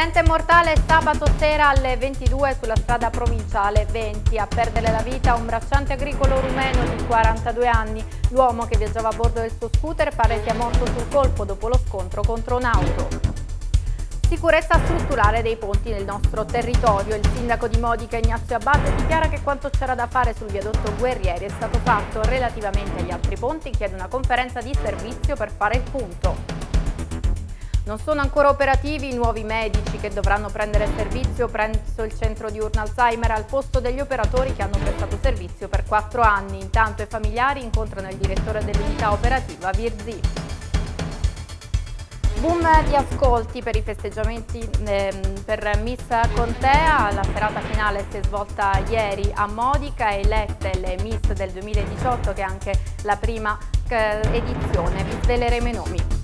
Incidente mortale sabato sera alle 22 sulla strada provinciale 20. A perdere la vita un bracciante agricolo rumeno di 42 anni. L'uomo che viaggiava a bordo del suo scooter pare sia morto sul colpo dopo lo scontro contro un'auto. Sicurezza strutturale dei ponti nel nostro territorio. Il sindaco di Modica Ignazio Abate, dichiara che quanto c'era da fare sul viadotto Guerrieri è stato fatto. Relativamente agli altri ponti chiede una conferenza di servizio per fare il punto. Non sono ancora operativi i nuovi medici che dovranno prendere servizio presso il centro di urna Alzheimer al posto degli operatori che hanno prestato servizio per quattro anni. Intanto i familiari incontrano il direttore dell'unità operativa Virzi. Boom di ascolti per i festeggiamenti ehm, per Miss Contea, la serata finale si è svolta ieri a Modica, e elette le Miss del 2018 che è anche la prima eh, edizione, vi sveleremo i nomi.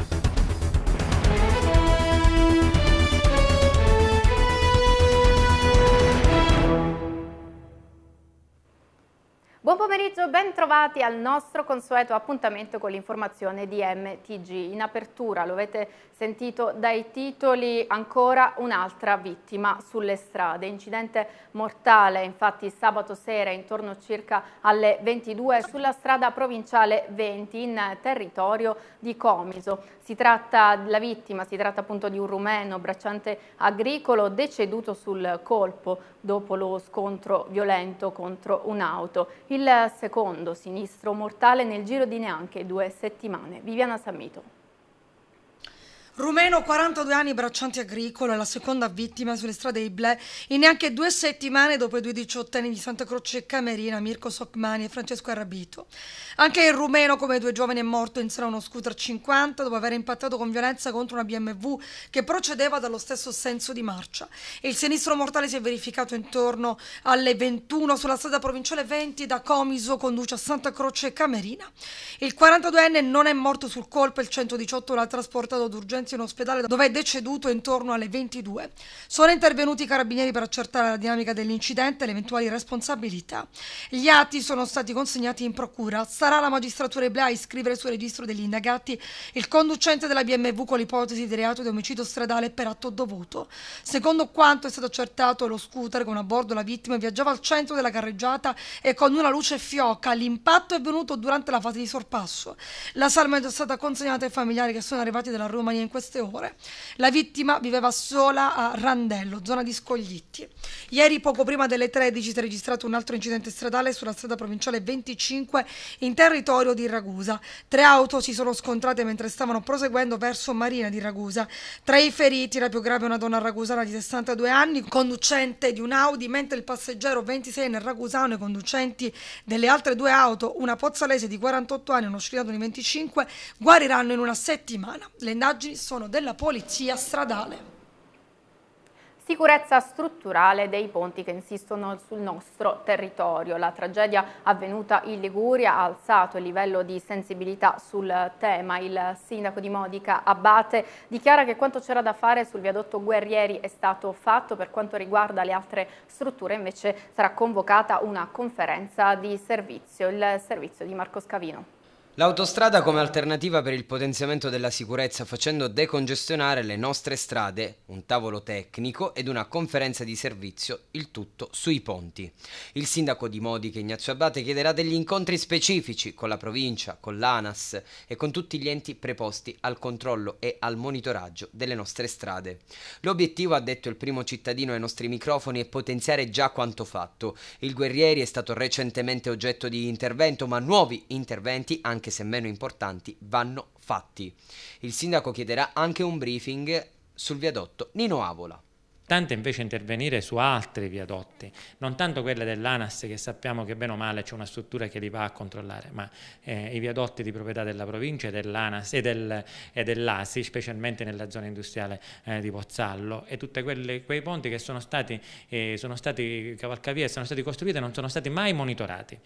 pomeriggio, ben trovati al nostro consueto appuntamento con l'informazione di MTG. In apertura, lo avete sentito dai titoli, ancora un'altra vittima sulle strade. Incidente mortale, infatti sabato sera intorno circa alle 22 sulla strada provinciale 20 in territorio di Comiso. Si tratta della vittima, si tratta appunto di un rumeno, bracciante agricolo, deceduto sul colpo dopo lo scontro violento contro un'auto. Il secondo sinistro mortale nel giro di neanche due settimane. Viviana Sammito. Rumeno, 42 anni, bracciante agricolo, è la seconda vittima sulle strade di Ble in neanche due settimane dopo i due diciottenni di Santa Croce e Camerina, Mirko Socmani e Francesco Arrabito. Anche il rumeno, come due giovani, è morto in sera uno scooter 50 dopo aver impattato con violenza contro una BMW che procedeva dallo stesso senso di marcia. Il sinistro mortale si è verificato intorno alle 21 sulla strada provinciale 20 da Comiso, conduce a Santa Croce e Camerina. Il 42enne non è morto sul colpo, il 118 l'ha trasportato d'urgenza urgenza in ospedale dove è deceduto intorno alle 22. Sono intervenuti i carabinieri per accertare la dinamica dell'incidente e le eventuali responsabilità. Gli atti sono stati consegnati in procura. Sarà la magistratura Iblea a iscrivere sul registro degli indagati il conducente della BMW con l'ipotesi di reato di omicidio stradale per atto dovuto. Secondo quanto è stato accertato, lo scooter con a bordo la vittima viaggiava al centro della carreggiata e con una luce fioca. L'impatto è venuto durante la fase di sorpasso. La salma è stata consegnata ai familiari che sono arrivati dalla Romania in queste ore. La vittima viveva sola a Randello, zona di Scoglitti. Ieri, poco prima delle 13, si è registrato un altro incidente stradale sulla strada provinciale 25 in territorio di Ragusa. Tre auto si sono scontrate mentre stavano proseguendo verso Marina di Ragusa. Tra i feriti, la più grave è una donna ragusana di 62 anni, conducente di un Audi, mentre il passeggero 26 nel ragusano e conducenti delle altre due auto, una pozzalese di 48 anni e uno sfidato di 25, guariranno in una settimana. Le indagini sono della polizia stradale. Sicurezza strutturale dei ponti che insistono sul nostro territorio. La tragedia avvenuta in Liguria ha alzato il livello di sensibilità sul tema. Il sindaco di Modica, Abate, dichiara che quanto c'era da fare sul viadotto Guerrieri è stato fatto. Per quanto riguarda le altre strutture invece sarà convocata una conferenza di servizio, il servizio di Marco Scavino. L'autostrada come alternativa per il potenziamento della sicurezza facendo decongestionare le nostre strade, un tavolo tecnico ed una conferenza di servizio, il tutto sui ponti. Il sindaco di Modiche Ignazio Abate chiederà degli incontri specifici con la provincia, con l'ANAS e con tutti gli enti preposti al controllo e al monitoraggio delle nostre strade. L'obiettivo, ha detto il primo cittadino ai nostri microfoni, è potenziare già quanto fatto. Il Guerrieri è stato recentemente oggetto di intervento, ma nuovi interventi anche anche se meno importanti, vanno fatti. Il sindaco chiederà anche un briefing sul viadotto Nino Avola importante invece intervenire su altri viadotti, non tanto quelle dell'ANAS che sappiamo che bene o male c'è una struttura che li va a controllare, ma eh, i viadotti di proprietà della provincia dell'ANAS e, del, e dell'ASI, specialmente nella zona industriale eh, di Pozzallo e tutti quei ponti che sono stati, eh, sono stati cavalcavia, sono stati costruiti e non sono stati mai monitorati.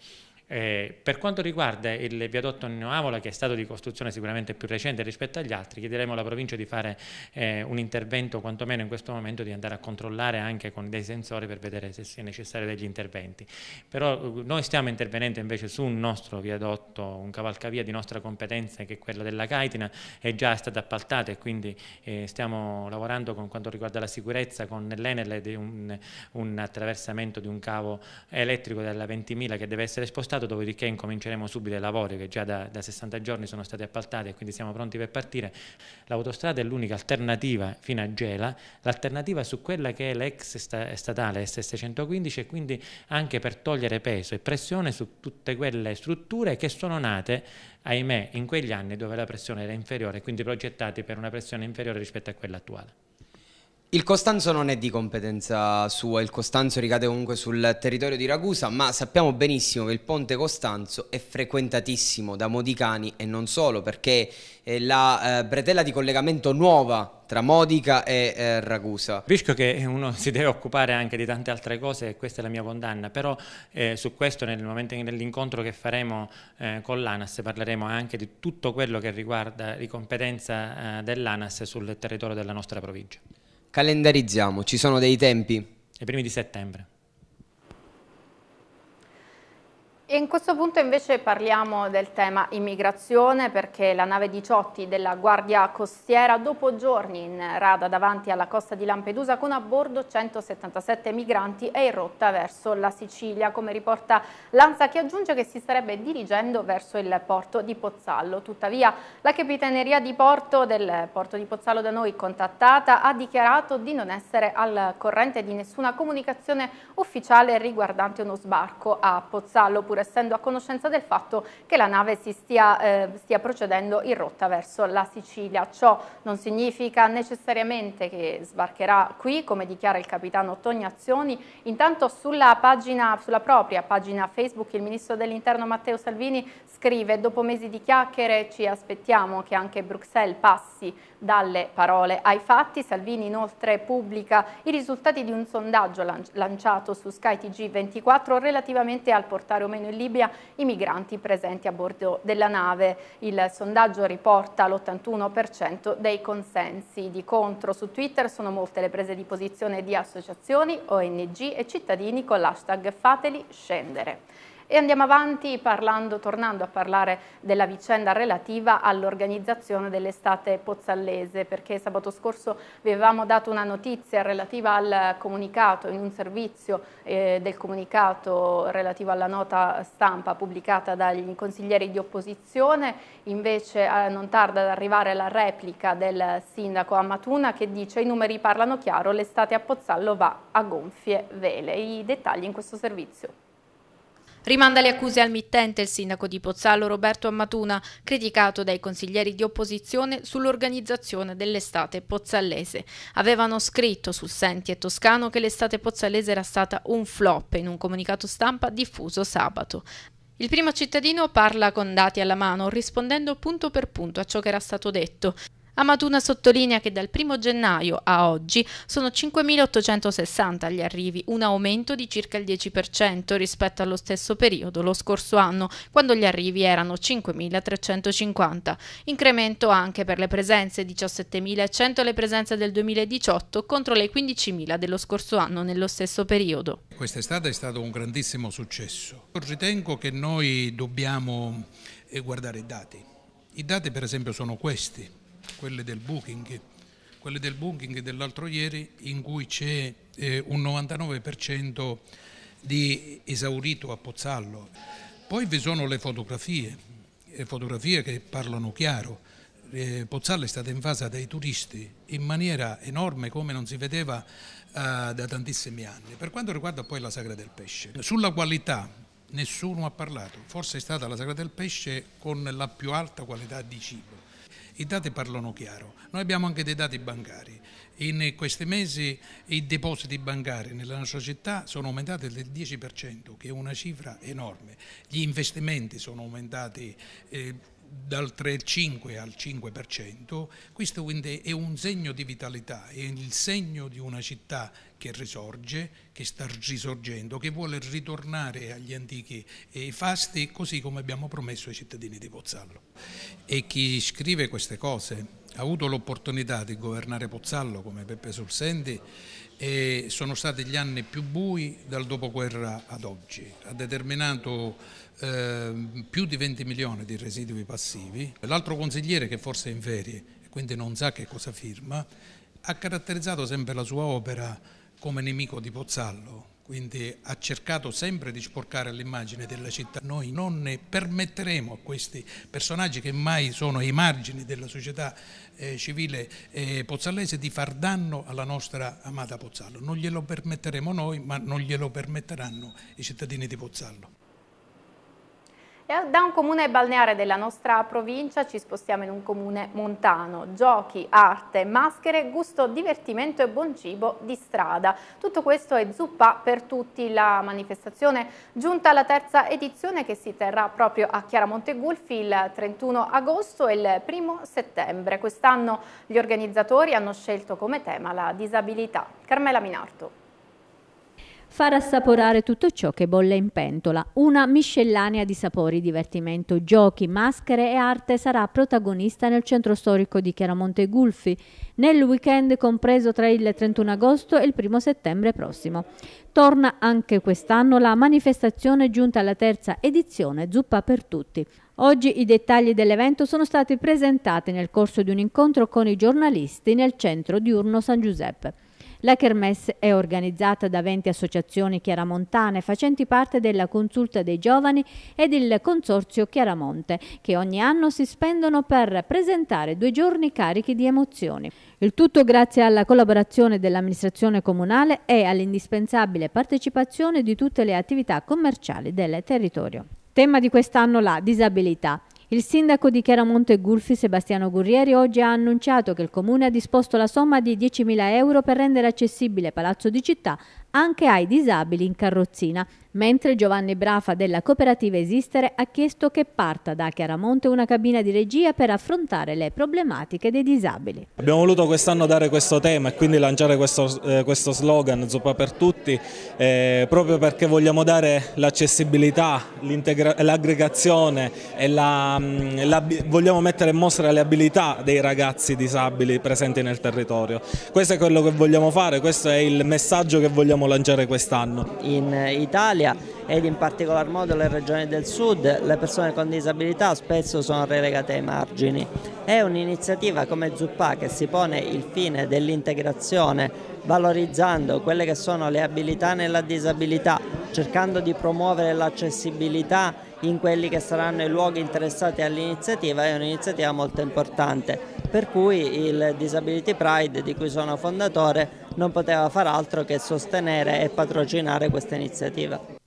Eh, per quanto riguarda il viadotto Neoavola, che è stato di costruzione sicuramente più recente rispetto agli altri, chiederemo alla provincia di fare eh, un intervento, quantomeno in questo momento, di andare a controllare anche con dei sensori per vedere se sia necessario degli interventi. Però eh, noi stiamo intervenendo invece su un nostro viadotto, un cavalcavia di nostra competenza, che è quello della Caitina, è già stata appaltata e quindi eh, stiamo lavorando con quanto riguarda la sicurezza, con l'Enel di un, un attraversamento di un cavo elettrico della 20.000 che deve essere spostato appaltato, dopodiché incominceremo subito i lavori che già da, da 60 giorni sono stati appaltati e quindi siamo pronti per partire. L'autostrada è l'unica alternativa fino a Gela, l'alternativa su quella che è l'ex statale S615 e quindi anche per togliere peso e pressione su tutte quelle strutture che sono nate, ahimè, in quegli anni dove la pressione era inferiore, quindi progettate per una pressione inferiore rispetto a quella attuale. Il Costanzo non è di competenza sua, il Costanzo ricade comunque sul territorio di Ragusa, ma sappiamo benissimo che il Ponte Costanzo è frequentatissimo da modicani e non solo, perché è eh, la eh, bretella di collegamento nuova tra Modica e eh, Ragusa. Capisco che uno si deve occupare anche di tante altre cose e questa è la mia condanna, però eh, su questo nel momento dell'incontro che faremo eh, con l'ANAS parleremo anche di tutto quello che riguarda la competenza eh, dell'ANAS sul territorio della nostra provincia. Calendarizziamo, ci sono dei tempi? I primi di settembre. E in questo punto invece parliamo del tema immigrazione perché la nave 18 della Guardia Costiera dopo giorni in rada davanti alla costa di Lampedusa con a bordo 177 migranti è in rotta verso la Sicilia come riporta Lanza che aggiunge che si starebbe dirigendo verso il porto di Pozzallo. Tuttavia la capitaneria di porto del porto di Pozzallo da noi contattata ha dichiarato di non essere al corrente di nessuna comunicazione ufficiale riguardante uno sbarco a Pozzallo pure pur essendo a conoscenza del fatto che la nave si stia, eh, stia procedendo in rotta verso la Sicilia. Ciò non significa necessariamente che sbarcherà qui, come dichiara il capitano Tognazioni. Intanto sulla, pagina, sulla propria pagina Facebook il ministro dell'Interno Matteo Salvini scrive dopo mesi di chiacchiere ci aspettiamo che anche Bruxelles passi dalle parole ai fatti. Salvini inoltre pubblica i risultati di un sondaggio lanciato su Sky TG24 relativamente al portare o meno in Libia i migranti presenti a bordo della nave. Il sondaggio riporta l'81% dei consensi. Di contro su Twitter sono molte le prese di posizione di associazioni, ONG e cittadini con l'hashtag Fateli scendere. E andiamo avanti parlando, tornando a parlare della vicenda relativa all'organizzazione dell'estate pozzallese, perché sabato scorso vi avevamo dato una notizia relativa al comunicato, in un servizio eh, del comunicato relativo alla nota stampa pubblicata dagli consiglieri di opposizione, invece eh, non tarda ad arrivare la replica del sindaco Amatuna che dice i numeri parlano chiaro, l'estate a Pozzallo va a gonfie vele. I dettagli in questo servizio. Rimanda le accuse al mittente il sindaco di Pozzallo Roberto Ammatuna, criticato dai consiglieri di opposizione sull'organizzazione dell'estate pozzallese. Avevano scritto sul Senti e Toscano che l'estate pozzallese era stata un flop in un comunicato stampa diffuso sabato. Il primo cittadino parla con dati alla mano, rispondendo punto per punto a ciò che era stato detto. Amatuna sottolinea che dal 1 gennaio a oggi sono 5.860 gli arrivi, un aumento di circa il 10% rispetto allo stesso periodo lo scorso anno, quando gli arrivi erano 5.350. Incremento anche per le presenze, 17.100 le presenze del 2018 contro le 15.000 dello scorso anno nello stesso periodo. Quest'estate è stato un grandissimo successo. Ritengo che noi dobbiamo eh, guardare i dati. I dati per esempio sono questi quelle del booking, quelle del booking dell'altro ieri in cui c'è eh, un 99% di esaurito a Pozzallo. Poi vi sono le fotografie, le fotografie che parlano chiaro. Eh, Pozzallo è stata invasa dai turisti in maniera enorme come non si vedeva eh, da tantissimi anni. Per quanto riguarda poi la Sagra del Pesce, sulla qualità nessuno ha parlato, forse è stata la Sagra del Pesce con la più alta qualità di cibo i dati parlano chiaro. Noi abbiamo anche dei dati bancari. In questi mesi i depositi bancari nella nostra città sono aumentati del 10%, che è una cifra enorme. Gli investimenti sono aumentati. Eh, dal 3,5 al 5%, questo quindi è un segno di vitalità, è il segno di una città che risorge, che sta risorgendo, che vuole ritornare agli antichi fasti, così come abbiamo promesso ai cittadini di Pozzallo. E chi scrive queste cose ha avuto l'opportunità di governare Pozzallo come Peppe Solsendi e sono stati gli anni più bui dal dopoguerra ad oggi. Ha determinato eh, più di 20 milioni di residui passivi. L'altro consigliere, che forse è in ferie e quindi non sa che cosa firma, ha caratterizzato sempre la sua opera come nemico di Pozzallo, quindi ha cercato sempre di sporcare l'immagine della città. Noi non ne permetteremo a questi personaggi che mai sono ai margini della società eh, civile eh, pozzallese di far danno alla nostra amata Pozzallo. Non glielo permetteremo noi, ma non glielo permetteranno i cittadini di Pozzallo. Da un comune balneare della nostra provincia ci spostiamo in un comune montano. Giochi, arte, maschere, gusto, divertimento e buon cibo di strada. Tutto questo è zuppa per tutti. La manifestazione giunta alla terza edizione che si terrà proprio a Chiaramonte Gulfi il 31 agosto e il 1 settembre. Quest'anno gli organizzatori hanno scelto come tema la disabilità. Carmela Minarto far assaporare tutto ciò che bolle in pentola. Una miscellanea di sapori, divertimento, giochi, maschere e arte sarà protagonista nel centro storico di Chiaramonte Gulfi nel weekend compreso tra il 31 agosto e il 1 settembre prossimo. Torna anche quest'anno la manifestazione giunta alla terza edizione Zuppa per tutti. Oggi i dettagli dell'evento sono stati presentati nel corso di un incontro con i giornalisti nel centro diurno San Giuseppe. La Kermesse è organizzata da 20 associazioni chiaramontane facenti parte della Consulta dei Giovani ed il Consorzio Chiaramonte, che ogni anno si spendono per presentare due giorni carichi di emozioni. Il tutto grazie alla collaborazione dell'amministrazione comunale e all'indispensabile partecipazione di tutte le attività commerciali del territorio. Tema di quest'anno la disabilità. Il sindaco di Chiaramonte Gulfi, Sebastiano Gurrieri, oggi ha annunciato che il comune ha disposto la somma di 10.000 euro per rendere accessibile Palazzo di Città anche ai disabili in carrozzina. Mentre Giovanni Brafa della cooperativa Esistere ha chiesto che parta da Chiaramonte una cabina di regia per affrontare le problematiche dei disabili. Abbiamo voluto quest'anno dare questo tema e quindi lanciare questo, eh, questo slogan Zuppa per tutti eh, proprio perché vogliamo dare l'accessibilità, l'aggregazione e la, mm, la, vogliamo mettere in mostra le abilità dei ragazzi disabili presenti nel territorio. Questo è quello che vogliamo fare, questo è il messaggio che vogliamo lanciare quest'anno. In Italia Italia ed in particolar modo le regioni del sud, le persone con disabilità spesso sono relegate ai margini. È un'iniziativa come Zuppa che si pone il fine dell'integrazione, valorizzando quelle che sono le abilità nella disabilità, cercando di promuovere l'accessibilità in quelli che saranno i luoghi interessati all'iniziativa, è un'iniziativa molto importante. Per cui il Disability Pride, di cui sono fondatore, non poteva far altro che sostenere e patrocinare questa iniziativa.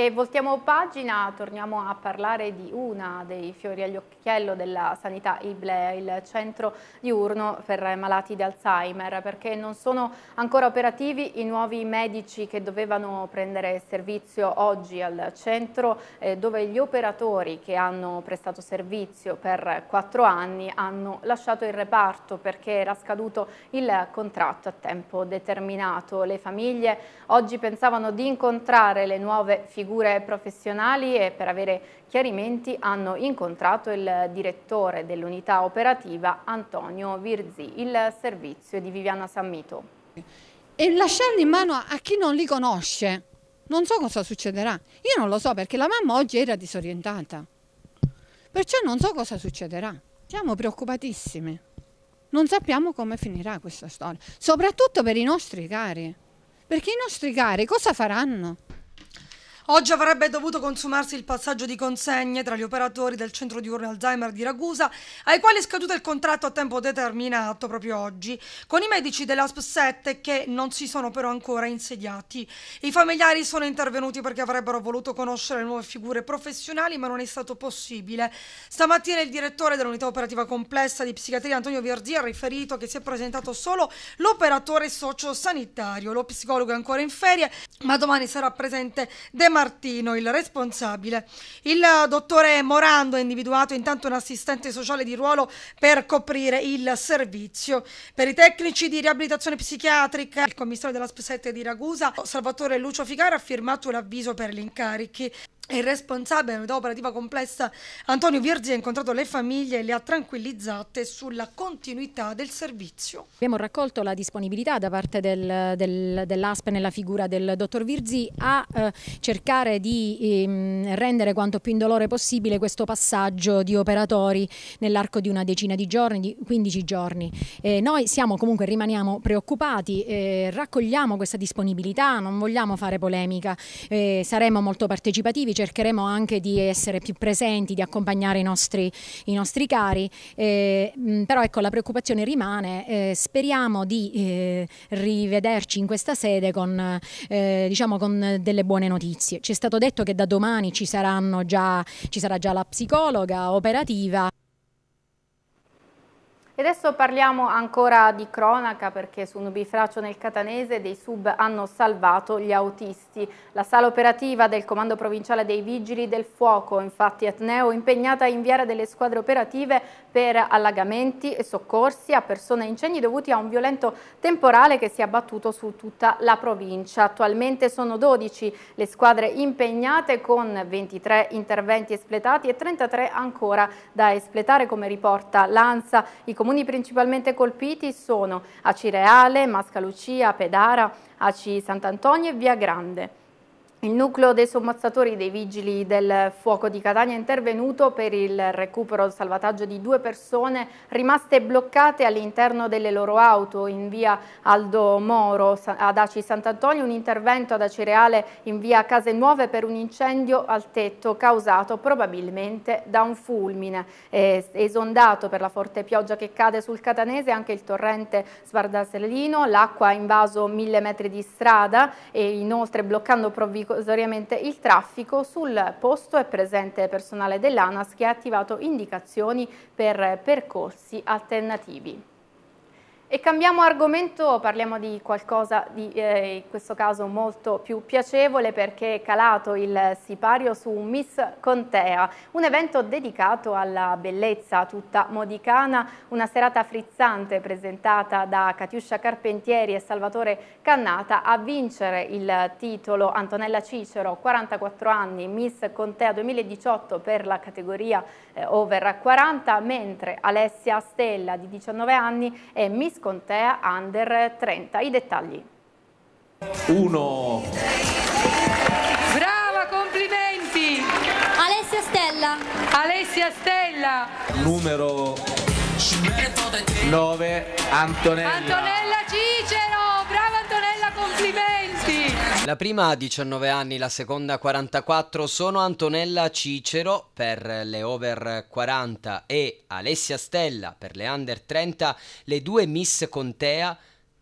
E voltiamo pagina, torniamo a parlare di una dei fiori agli occhiello della sanità Iblea, il centro diurno per malati di Alzheimer, perché non sono ancora operativi i nuovi medici che dovevano prendere servizio oggi al centro, eh, dove gli operatori che hanno prestato servizio per quattro anni hanno lasciato il reparto perché era scaduto il contratto a tempo determinato. Le famiglie oggi pensavano di incontrare le nuove figure figure professionali e per avere chiarimenti hanno incontrato il direttore dell'unità operativa Antonio Virzi, il servizio di Viviana Sammito. E lasciarli in mano a chi non li conosce, non so cosa succederà. Io non lo so perché la mamma oggi era disorientata, perciò non so cosa succederà. Siamo preoccupatissimi. Non sappiamo come finirà questa storia, soprattutto per i nostri cari. Perché i nostri cari cosa faranno? Oggi avrebbe dovuto consumarsi il passaggio di consegne tra gli operatori del centro di diurno Alzheimer di Ragusa, ai quali è scaduto il contratto a tempo determinato proprio oggi, con i medici dell'ASP 7 che non si sono però ancora insediati. I familiari sono intervenuti perché avrebbero voluto conoscere le nuove figure professionali, ma non è stato possibile. Stamattina il direttore dell'unità operativa complessa di psichiatria Antonio Verdi ha riferito che si è presentato solo l'operatore sociosanitario. Lo psicologo è ancora in ferie, ma domani sarà presente De Martino, il responsabile. Il eh, dottore Morando ha individuato intanto un assistente sociale di ruolo per coprire il servizio. Per i tecnici di riabilitazione psichiatrica, il commissario della SP7 di Ragusa, Salvatore Lucio Figaro, ha firmato l'avviso per gli incarichi il responsabile dell'unità operativa complessa Antonio Virzi ha incontrato le famiglie e le ha tranquillizzate sulla continuità del servizio. Abbiamo raccolto la disponibilità da parte del, del, dell'ASP nella figura del dottor Virzi a eh, cercare di eh, rendere quanto più indolore possibile questo passaggio di operatori nell'arco di una decina di giorni, di 15 giorni. Eh, noi siamo comunque, rimaniamo preoccupati, eh, raccogliamo questa disponibilità, non vogliamo fare polemica, eh, saremo molto partecipativi, cercheremo anche di essere più presenti, di accompagnare i nostri, i nostri cari, eh, mm, però ecco la preoccupazione rimane, eh, speriamo di eh, rivederci in questa sede con, eh, diciamo, con delle buone notizie. Ci è stato detto che da domani ci, già, ci sarà già la psicologa operativa. E adesso parliamo ancora di cronaca perché su un nel Catanese dei sub hanno salvato gli autisti. La sala operativa del Comando Provinciale dei Vigili del Fuoco, infatti Etneo, impegnata a inviare delle squadre operative per allagamenti e soccorsi a persone e incendi dovuti a un violento temporale che si è abbattuto su tutta la provincia. Attualmente sono 12 le squadre impegnate con 23 interventi espletati e 33 ancora da espletare come riporta l'ANSA. I comuni comuni principalmente colpiti sono Acireale, Mascalucia, Pedara, Aci Sant'Antonio e Via Grande. Il nucleo dei sommozzatori dei vigili del fuoco di Catania è intervenuto per il recupero e salvataggio di due persone rimaste bloccate all'interno delle loro auto in via Aldo Moro ad Aci Sant'Antonio, un intervento ad Acireale in via Case Nuove per un incendio al tetto causato probabilmente da un fulmine. È esondato per la forte pioggia che cade sul catanese anche il torrente Sbardasellino, l'acqua ha invaso mille metri di strada e inoltre bloccando provvidenza provvisoriamente il traffico, sul posto è presente personale dell'ANAS che ha attivato indicazioni per percorsi alternativi. E cambiamo argomento, parliamo di qualcosa di eh, in questo caso molto più piacevole perché è calato il sipario su Miss Contea, un evento dedicato alla bellezza tutta modicana, una serata frizzante presentata da Catiuscia Carpentieri e Salvatore Cannata a vincere il titolo Antonella Cicero, 44 anni, Miss Contea 2018 per la categoria eh, over 40, mentre Alessia Stella di 19 anni è Miss contea Under 30. I dettagli. Uno. Brava, complimenti! Alessia Stella. Alessia Stella. Numero 9, Antonella. Antonella C. La prima a 19 anni, la seconda a 44 sono Antonella Cicero per le over 40 e Alessia Stella per le under 30, le due Miss Contea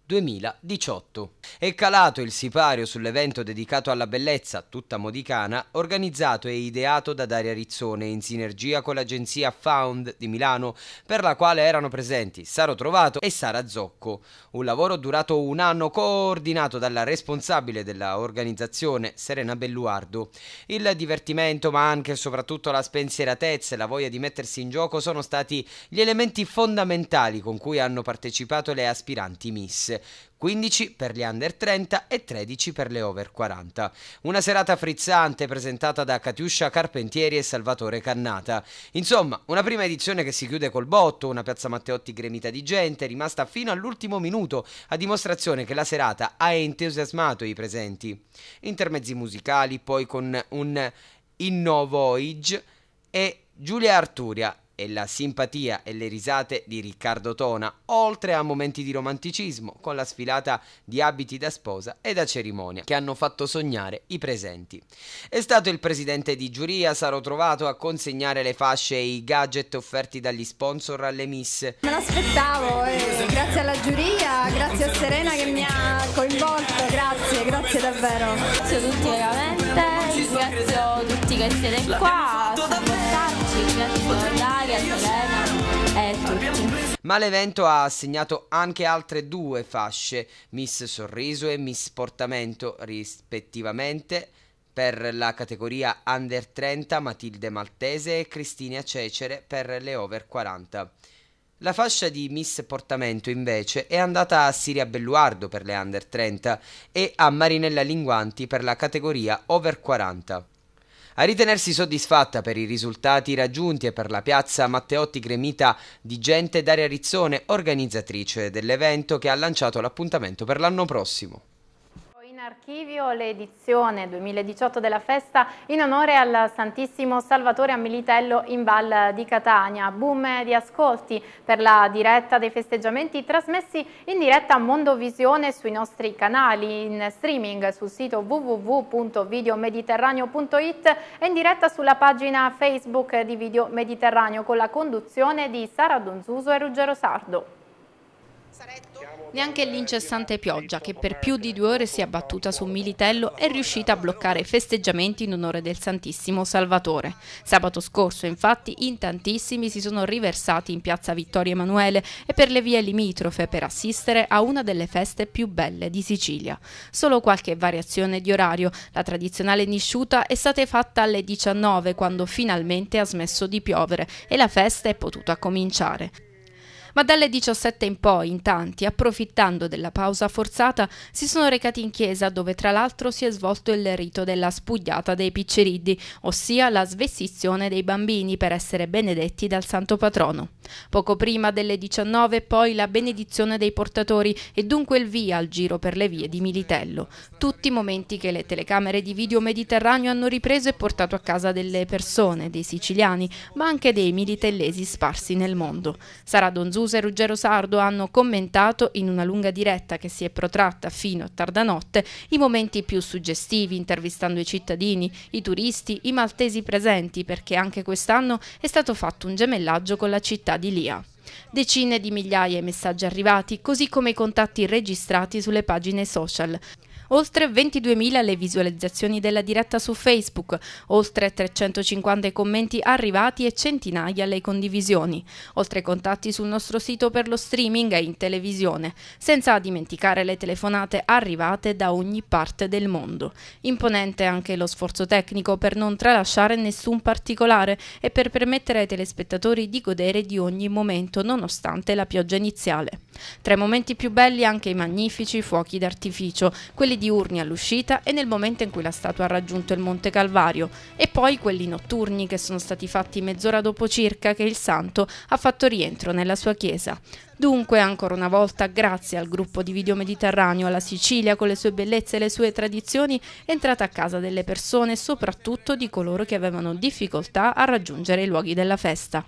2018. È calato il sipario sull'evento dedicato alla bellezza, tutta modicana, organizzato e ideato da Daria Rizzone in sinergia con l'agenzia Found di Milano, per la quale erano presenti Saro Trovato e Sara Zocco. Un lavoro durato un anno coordinato dalla responsabile dell'organizzazione Serena Belluardo. Il divertimento, ma anche e soprattutto la spensieratezza e la voglia di mettersi in gioco sono stati gli elementi fondamentali con cui hanno partecipato le aspiranti Miss mese, 15 per gli under 30 e 13 per le over 40. Una serata frizzante presentata da Catiuscia Carpentieri e Salvatore Cannata. Insomma, una prima edizione che si chiude col botto, una piazza Matteotti gremita di gente, rimasta fino all'ultimo minuto, a dimostrazione che la serata ha entusiasmato i presenti. Intermezzi musicali, poi con un Innovoige e Giulia Arturia e la simpatia e le risate di Riccardo Tona, oltre a momenti di romanticismo con la sfilata di abiti da sposa e da cerimonia che hanno fatto sognare i presenti. È stato il presidente di giuria sarò Trovato a consegnare le fasce e i gadget offerti dagli sponsor alle miss. Me l'aspettavo, eh. grazie alla giuria, grazie a Serena che mi ha coinvolto, grazie, grazie davvero. Grazie a tutti veramente, grazie a tutti che siete qua. Ma l'evento ha assegnato anche altre due fasce, Miss Sorriso e Miss Portamento, rispettivamente per la categoria Under 30 Matilde Maltese e Cristina Cecere per le Over 40. La fascia di Miss Portamento invece è andata a Siria Belluardo per le Under 30 e a Marinella Linguanti per la categoria Over 40. A ritenersi soddisfatta per i risultati raggiunti e per la piazza Matteotti gremita di gente Daria Rizzone, organizzatrice dell'evento che ha lanciato l'appuntamento per l'anno prossimo archivio l'edizione 2018 della festa in onore al Santissimo Salvatore a Militello in Val di Catania. Boom di ascolti per la diretta dei festeggiamenti trasmessi in diretta a Mondovisione sui nostri canali, in streaming sul sito www.videomediterraneo.it e in diretta sulla pagina Facebook di Video Mediterraneo con la conduzione di Sara Donzuso e Ruggero Sardo. Saretto. Neanche l'incessante pioggia, che per più di due ore si è abbattuta su Militello, è riuscita a bloccare i festeggiamenti in onore del Santissimo Salvatore. Sabato scorso, infatti, in tantissimi si sono riversati in piazza Vittorio Emanuele e per le vie limitrofe per assistere a una delle feste più belle di Sicilia. Solo qualche variazione di orario. La tradizionale nisciuta è stata fatta alle 19 quando finalmente ha smesso di piovere e la festa è potuta cominciare ma dalle 17 in poi in tanti, approfittando della pausa forzata, si sono recati in chiesa dove tra l'altro si è svolto il rito della spugliata dei picceriddi, ossia la svestizione dei bambini per essere benedetti dal santo patrono. Poco prima delle 19 poi la benedizione dei portatori e dunque il via al giro per le vie di Militello. Tutti momenti che le telecamere di video mediterraneo hanno ripreso e portato a casa delle persone, dei siciliani, ma anche dei militellesi sparsi nel mondo. Sarà Donzulli Susa e Ruggero Sardo hanno commentato in una lunga diretta che si è protratta fino a tardanotte i momenti più suggestivi intervistando i cittadini, i turisti, i maltesi presenti perché anche quest'anno è stato fatto un gemellaggio con la città di Lia. Decine di migliaia di messaggi arrivati, così come i contatti registrati sulle pagine social. Oltre 22.000 le visualizzazioni della diretta su Facebook, oltre 350 i commenti arrivati e centinaia le condivisioni, oltre i contatti sul nostro sito per lo streaming e in televisione, senza dimenticare le telefonate arrivate da ogni parte del mondo. Imponente anche lo sforzo tecnico per non tralasciare nessun particolare e per permettere ai telespettatori di godere di ogni momento nonostante la pioggia iniziale. Tra i momenti più belli anche i magnifici fuochi d'artificio, quelli quelli diurni all'uscita e nel momento in cui la statua ha raggiunto il Monte Calvario, e poi quelli notturni che sono stati fatti mezz'ora dopo circa che il santo ha fatto rientro nella sua chiesa. Dunque, ancora una volta, grazie al gruppo di Video Mediterraneo, alla Sicilia con le sue bellezze e le sue tradizioni è entrata a casa delle persone, soprattutto di coloro che avevano difficoltà a raggiungere i luoghi della festa.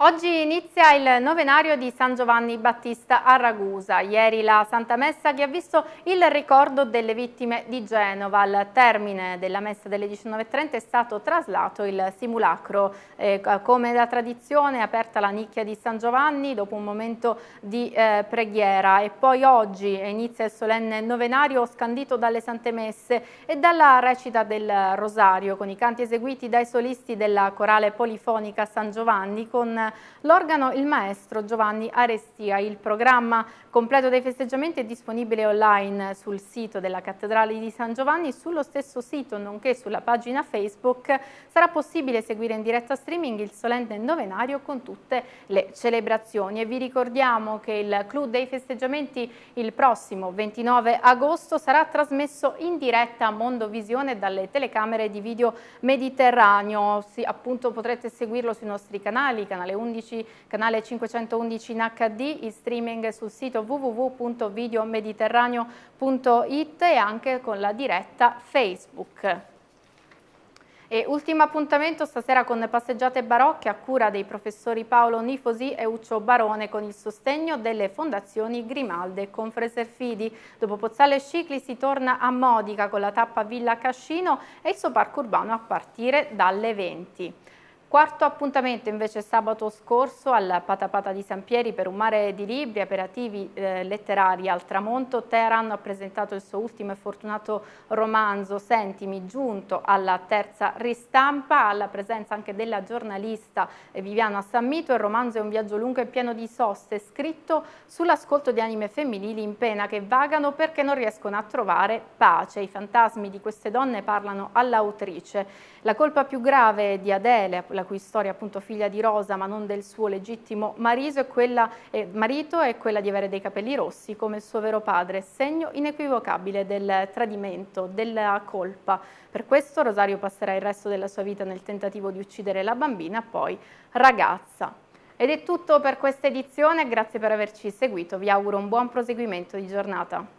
Oggi inizia il novenario di San Giovanni Battista a Ragusa. Ieri la Santa Messa che ha visto il ricordo delle vittime di Genova. Al termine della messa delle 19.30 è stato traslato il simulacro. Eh, come da tradizione è aperta la nicchia di San Giovanni dopo un momento di eh, preghiera e poi oggi inizia il solenne novenario scandito dalle Sante Messe e dalla recita del Rosario con i canti eseguiti dai solisti della corale polifonica San Giovanni con l'organo il maestro Giovanni Arestia. Il programma completo dei festeggiamenti è disponibile online sul sito della Cattedrale di San Giovanni, sullo stesso sito nonché sulla pagina Facebook sarà possibile seguire in diretta streaming il solenne novenario con tutte le celebrazioni e vi ricordiamo che il Club dei festeggiamenti il prossimo 29 agosto sarà trasmesso in diretta a Mondovisione dalle telecamere di video Mediterraneo, sì, appunto potrete seguirlo sui nostri canali, canale 11, canale 511 in HD, in streaming sul sito www.videomediterraneo.it e anche con la diretta Facebook. E ultimo appuntamento stasera con Passeggiate Barocche a cura dei professori Paolo Nifosi e Uccio Barone con il sostegno delle fondazioni Grimalde e Confreserfidi. Dopo Pozzale Scicli si torna a Modica con la tappa Villa Cascino e il suo parco urbano a partire dalle 20. Quarto appuntamento invece sabato scorso al Patapata di San Pieri per un mare di libri, aperativi eh, letterari al tramonto. Teheran ha presentato il suo ultimo e fortunato romanzo Sentimi, giunto alla terza ristampa, alla presenza anche della giornalista Viviana Sammito. Il romanzo è un viaggio lungo e pieno di soste, scritto sull'ascolto di anime femminili in pena che vagano perché non riescono a trovare pace. I fantasmi di queste donne parlano all'autrice. La colpa più grave di Adele, la cui storia appunto figlia di Rosa ma non del suo legittimo è quella, eh, marito è quella di avere dei capelli rossi come il suo vero padre, segno inequivocabile del tradimento, della colpa. Per questo Rosario passerà il resto della sua vita nel tentativo di uccidere la bambina, poi ragazza. Ed è tutto per questa edizione, grazie per averci seguito, vi auguro un buon proseguimento di giornata.